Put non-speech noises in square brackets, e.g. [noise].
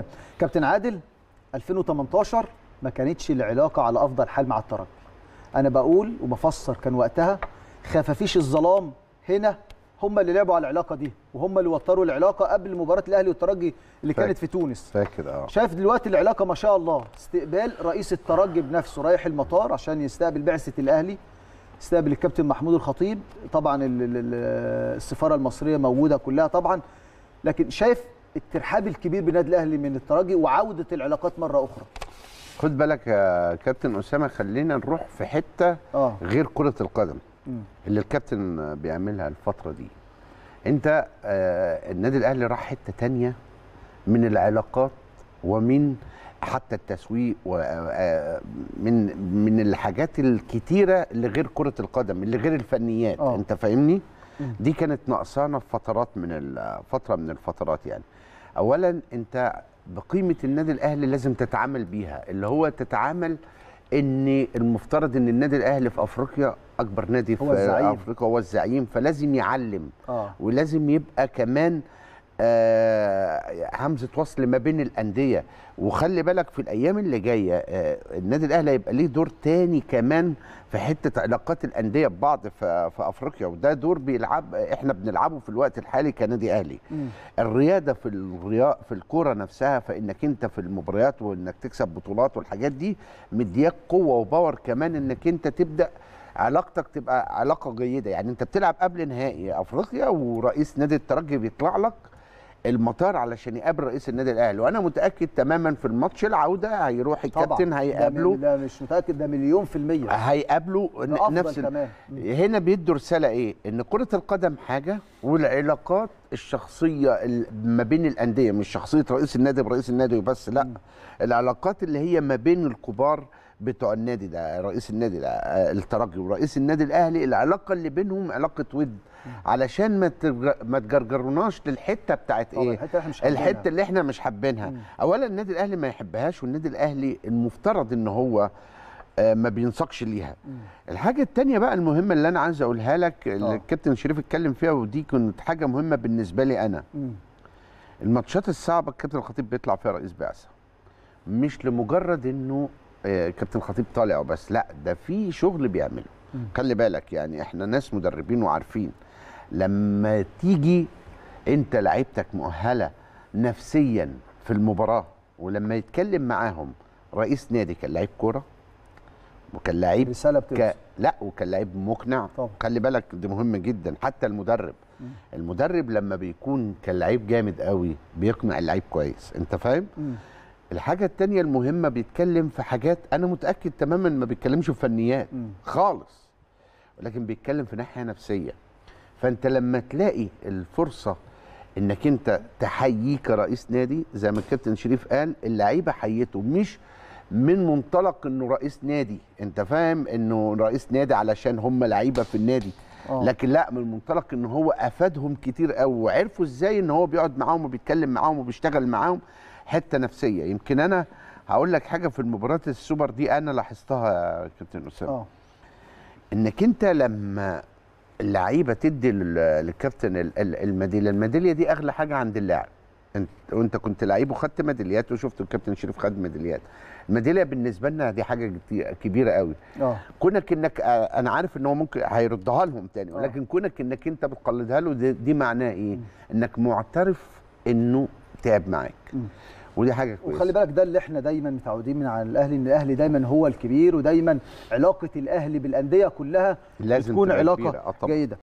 [laughs] كابتن عادل 2018 ما كانتش العلاقه على افضل حال مع الترجي انا بقول وبفسر كان وقتها خفافيش الظلام هنا هم اللي لعبوا على العلاقه دي وهم اللي وتروا العلاقه قبل مباراه الاهلي والترجي اللي فاكر. كانت في تونس فاكر اه شايف دلوقتي العلاقه ما شاء الله استقبال رئيس الترجي بنفسه رايح المطار عشان يستقبل بعثه الاهلي استقبل الكابتن محمود الخطيب طبعا السفاره المصريه موجوده كلها طبعا لكن شايف الترحاب الكبير بنادي الاهلي من الترجي وعوده العلاقات مره اخرى خد بالك يا كابتن اسامه خلينا نروح في حته آه. غير كره القدم م. اللي الكابتن بيعملها الفتره دي انت آه النادي الاهلي راح حته تانية من العلاقات ومن حتى التسويق ومن آه، آه، من الحاجات الكتيره اللي غير كره القدم اللي غير الفنيات أوه. انت فاهمني دي كانت ناقصانا في فترات من فتره من الفترات يعني اولا انت بقيمه النادي الاهلي لازم تتعامل بيها اللي هو تتعامل ان المفترض ان النادي الاهلي في افريقيا اكبر نادي في الزعيم. افريقيا هو الزعيم فلازم يعلم آه. ولازم يبقى كمان آه، همزه وصل ما بين الانديه وخلي بالك في الايام اللي جايه آه، النادي الاهلي هيبقى ليه دور تاني كمان في حته علاقات الانديه ببعض في, في افريقيا وده دور بيلعب احنا بنلعبه في الوقت الحالي كنادي اهلي م. الرياده في الرياء في الكوره نفسها فانك انت في المباريات وانك تكسب بطولات والحاجات دي مدياك قوه وباور كمان انك انت تبدا علاقتك تبقى علاقه جيده يعني انت بتلعب قبل نهائي افريقيا ورئيس نادي الترجي بيطلع لك المطار علشان يقابل رئيس النادي الاهلي وانا متاكد تماما في الماتش العوده هيروح الكابتن هيقابله ده مش متاكد ده مليون في الميه هيقابله نفس تمام. هنا بيدوا رساله ايه ان كره القدم حاجه والعلاقات الشخصيه ما بين الانديه مش شخصيه رئيس النادي برئيس النادي وبس لا م. العلاقات اللي هي ما بين الكبار بتوع النادي ده رئيس النادي ده آه، الترجي ورئيس النادي الاهلي العلاقه اللي بينهم علاقه ود علشان ما ما تجرجروناش للحته بتاعت ايه الحته, مش الحتة اللي احنا مش حابينها اولا النادي الاهلي ما يحبهاش والنادي الاهلي المفترض ان هو آه، ما بينسقش ليها مم. الحاجه الثانيه بقى المهمه اللي انا عايز اقولها لك اللي آه. الكابتن شريف اتكلم فيها ودي كانت حاجه مهمه بالنسبه لي انا الماتشات الصعبه الكابتن الخطيب بيطلع فيها رئيس بعثه مش لمجرد انه إيه، كابتن خطيب طالع وبس لا ده في شغل بيعمله خلي بالك يعني احنا ناس مدربين وعارفين لما تيجي انت لعيبتك مؤهله نفسيا في المباراه ولما يتكلم معاهم رئيس نادي كان لعيب كوره وكان لعيب رساله بتوصل ك... لا وكان لعيب مقنع طبعا. خلي بالك ده مهم جدا حتى المدرب المدرب لما بيكون كان لعيب جامد قوي بيقنع اللعيب كويس انت فاهم؟ الحاجة التانية المهمة بيتكلم في حاجات أنا متأكد تماما ما بيتكلمش في فنيات خالص ولكن بيتكلم في ناحية نفسية فأنت لما تلاقي الفرصة إنك أنت تحييه كرئيس نادي زي ما الكابتن شريف قال اللعيبة حيته مش من منطلق إنه رئيس نادي أنت فاهم إنه رئيس نادي علشان هم لعيبة في النادي أوه. لكن لا من منطلق ان هو افادهم كتير قوي وعرفوا ازاي ان هو بيقعد معاهم وبيتكلم معاهم وبيشتغل معاهم حته نفسيه يمكن انا هقول لك حاجه في المباراه السوبر دي انا لاحظتها يا كابتن اسامه آه. انك انت لما اللعيبه تدي للكابتن الميداليه الميداليه دي اغلى حاجه عند اللاعب انت وانت كنت لعيب وخدت ميداليات وشفت الكابتن شريف خد ميداليات الميداليه بالنسبه لنا دي حاجه كبيره قوي اه كونك انك آه، انا عارف ان هو ممكن هيردها لهم تاني آه. ولكن أوه. كونك انك انت بتقلدها له دي, دي معناه ايه انك معترف انه تعب معاك ودي حاجه كويسه وخلي بالك ده اللي احنا دايما متعودين من على الاهلي ان الاهلي دايما هو الكبير ودايما علاقه الاهلي بالانديه كلها لازم تكون علاقه آه جيده